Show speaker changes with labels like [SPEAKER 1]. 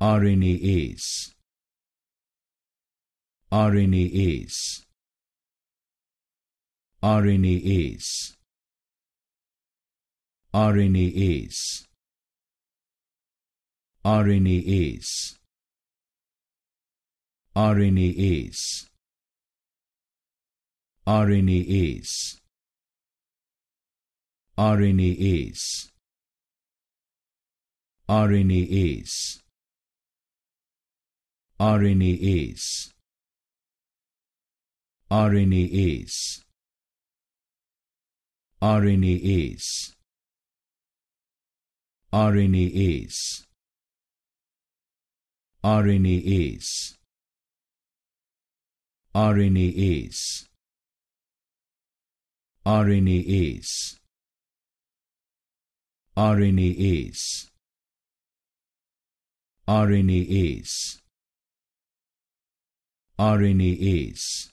[SPEAKER 1] RNAs RNAs RNAs RNAs RNAs RNAs RNAs RNAs RNAs RNAs RNAs RNAs RNAs RNAs RNAs RNAs RNAs RNAs RNAase.